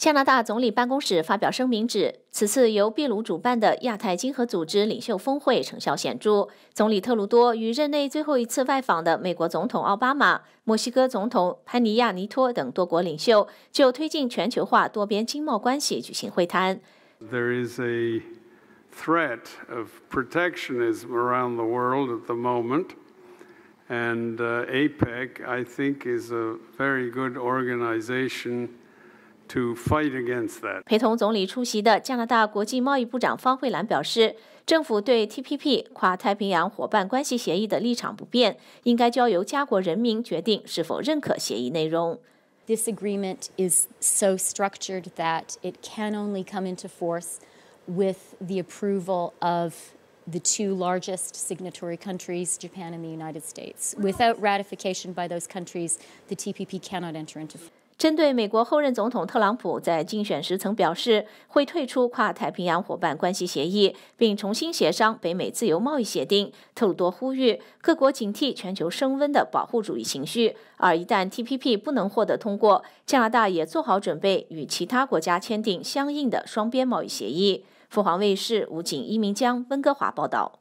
加拿大总理办公室发表声明指，此次由秘鲁主办的亚太经合组织领袖峰会成效显著。总理特鲁多与任内最后一次外访的美国总统奥巴马、墨西哥总统潘尼亚尼托等多国领袖就推进全球化多边经贸关系举行会谈。There is a threat of protectionism around the world at the moment, and APEC, I think, is a very good organization. to fight against that. 陪同总理出席的加拿大国际贸易部长方慧兰表示，政府对 TPP 跨太平洋伙伴关系协议的立场不变，应该交由加国人民决定是否认可协议内容。This agreement is so structured that it can only come into force with the approval of the two largest signatory countries, Japan and the United States. Without ratification by those countries, the TPP cannot enter into force. 针对美国后任总统特朗普在竞选时曾表示会退出跨太平洋伙伴关系协议，并重新协商北美自由贸易协定，特鲁多呼吁各国警惕全球升温的保护主义情绪。而一旦 TPP 不能获得通过，加拿大也做好准备与其他国家签订相应的双边贸易协议。凤凰卫视武警一名将温哥华报道。